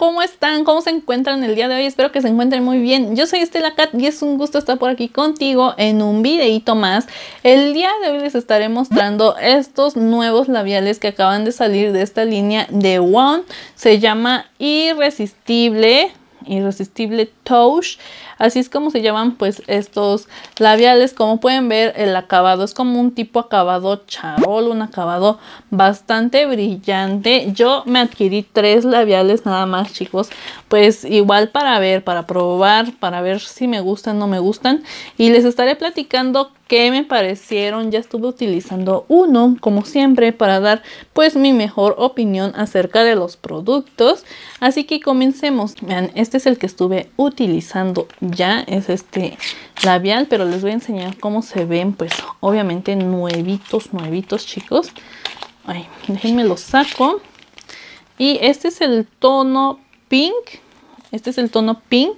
¿cómo están? ¿Cómo se encuentran el día de hoy? Espero que se encuentren muy bien. Yo soy Estela Cat y es un gusto estar por aquí contigo en un videito más. El día de hoy les estaré mostrando estos nuevos labiales que acaban de salir de esta línea de One. Se llama Irresistible Irresistible Touch. Así es como se llaman pues estos labiales. Como pueden ver el acabado es como un tipo acabado charol, un acabado bastante brillante. Yo me adquirí tres labiales nada más chicos. Pues igual para ver, para probar, para ver si me gustan o no me gustan. Y les estaré platicando que me parecieron. Ya estuve utilizando uno, como siempre, para dar pues mi mejor opinión acerca de los productos. Así que comencemos. Vean, este es el que estuve utilizando ya, es este labial, pero les voy a enseñar cómo se ven, pues obviamente nuevitos, nuevitos, chicos. Ay, déjenme los saco. Y este es el tono pink. Este es el tono pink.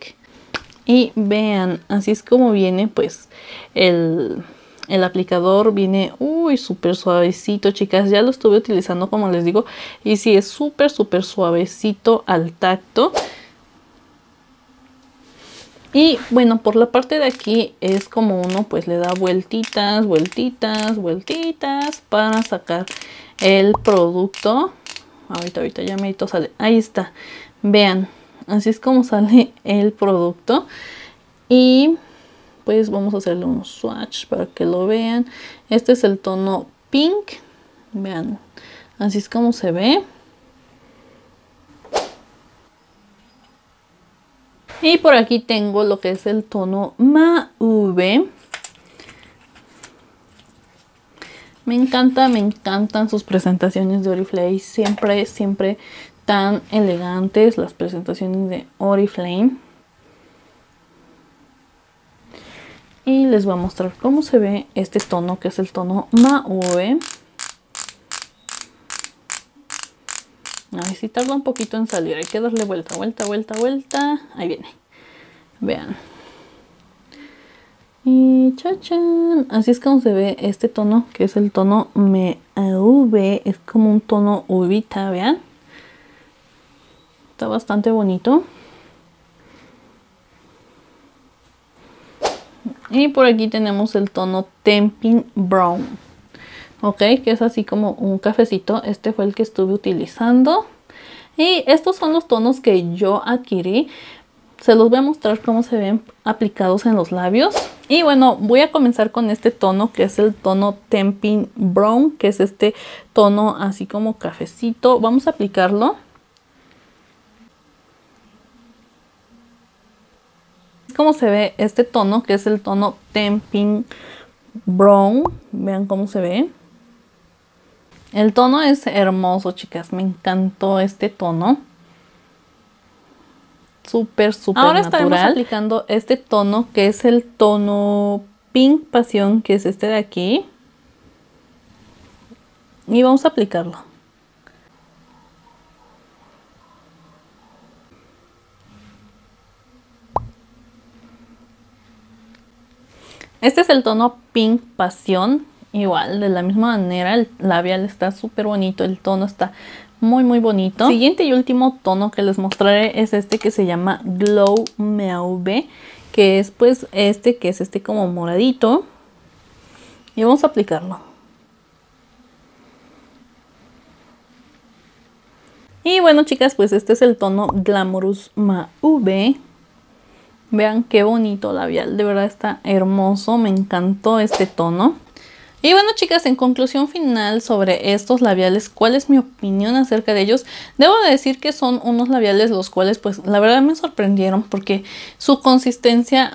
Y vean, así es como viene pues el, aplicador viene, uy, súper suavecito, chicas. Ya lo estuve utilizando, como les digo. Y sí, es súper, súper suavecito al tacto. Y bueno, por la parte de aquí es como uno pues le da vueltitas, vueltitas, vueltitas para sacar el producto. Ahorita, ahorita ya me sale. Ahí está. Vean así es como sale el producto y pues vamos a hacerle un swatch para que lo vean este es el tono pink vean así es como se ve y por aquí tengo lo que es el tono mauve me encanta, me encantan sus presentaciones de Oriflame. Siempre, siempre tan elegantes las presentaciones de Oriflame. Y les voy a mostrar cómo se ve este tono, que es el tono A ver si tarda un poquito en salir, hay que darle vuelta, vuelta, vuelta, vuelta. Ahí viene. Vean. Y chachan. Así es como se ve este tono, que es el tono V, Es como un tono uvita, vean bastante bonito y por aquí tenemos el tono Temping Brown ok que es así como un cafecito este fue el que estuve utilizando y estos son los tonos que yo adquirí se los voy a mostrar cómo se ven aplicados en los labios. Y bueno, voy a comenzar con este tono que es el tono Temping Brown, que es este tono así como cafecito. Vamos a aplicarlo. cómo se ve este tono, que es el tono Temping Brown. Vean cómo se ve. El tono es hermoso, chicas. Me encantó este tono. Súper, súper Ahora natural. aplicando este tono, que es el tono Pink Pasión, que es este de aquí. Y vamos a aplicarlo. Este es el tono Pink Pasión. Igual, de la misma manera, el labial está súper bonito, el tono está muy muy bonito. Siguiente y último tono que les mostraré es este que se llama Glow Mauve, que es pues este que es este como moradito. Y vamos a aplicarlo. Y bueno chicas, pues este es el tono Glamorous Mauve. Vean qué bonito labial, de verdad está hermoso, me encantó este tono. Y bueno chicas, en conclusión final sobre estos labiales, ¿cuál es mi opinión acerca de ellos? Debo decir que son unos labiales los cuales pues la verdad me sorprendieron porque su consistencia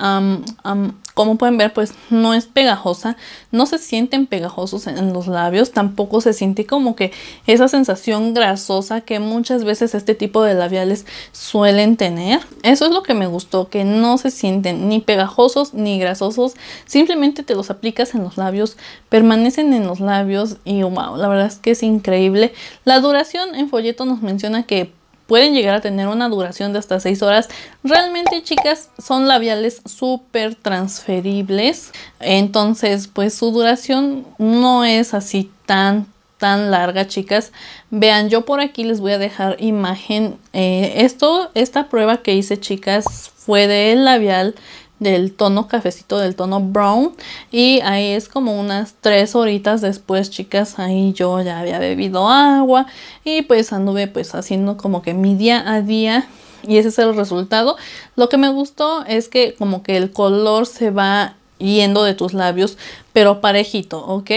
como pueden ver, pues no es pegajosa, no se sienten pegajosos en los labios, tampoco se siente como que esa sensación grasosa que muchas veces este tipo de labiales suelen tener. Eso es lo que me gustó, que no se sienten ni pegajosos ni grasosos, simplemente te los aplicas en los labios, permanecen en los labios y wow, la verdad es que es increíble. La duración en folleto nos menciona que pueden llegar a tener una duración de hasta 6 horas. Realmente, chicas, son labiales súper transferibles. Entonces, pues su duración no es así tan tan larga chicas vean yo por aquí les voy a dejar imagen eh, esto esta prueba que hice chicas fue del labial del tono cafecito, del tono brown. Y ahí es como unas tres horitas después, chicas, ahí yo ya había bebido agua y pues anduve pues haciendo como que mi día a día. Y ese es el resultado. Lo que me gustó es que como que el color se va yendo de tus labios, pero parejito, ¿ok?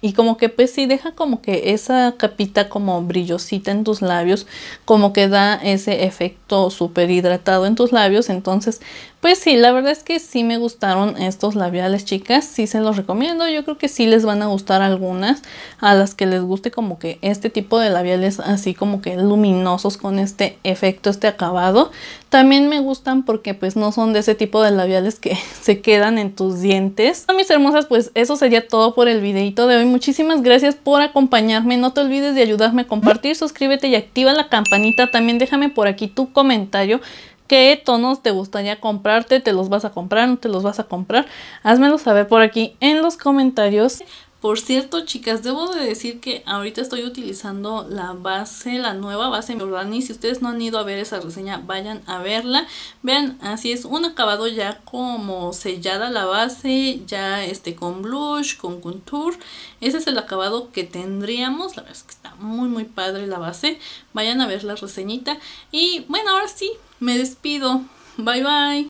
Y como que pues sí deja como que esa capita como brillosita en tus labios, como que da ese efecto súper hidratado en tus labios. Entonces, pues sí, la verdad es que sí me gustaron estos labiales, chicas. Sí se los recomiendo. Yo creo que sí les van a gustar algunas a las que les guste como que este tipo de labiales así como que luminosos con este efecto, este acabado. También me gustan porque pues no son de ese tipo de labiales que se quedan en tus dientes. A mis hermosas, pues eso sería todo por el videito de hoy. Muchísimas gracias por acompañarme. No te olvides de ayudarme a compartir, suscríbete y activa la campanita. También déjame por aquí tu comentario. ¿Qué tonos te gustaría comprarte? ¿Te los vas a comprar? ¿No te los vas a comprar? Házmelo saber por aquí en los comentarios. Por cierto, chicas, debo de decir que ahorita estoy utilizando la base, la nueva base Jordani. Si ustedes no han ido a ver esa reseña, vayan a verla. Vean, así es, un acabado ya como sellada la base, ya este con blush, con contour. Ese es el acabado que tendríamos. La verdad es que está muy, muy padre la base. Vayan a ver la reseñita. Y bueno, ahora sí, me despido. Bye, bye.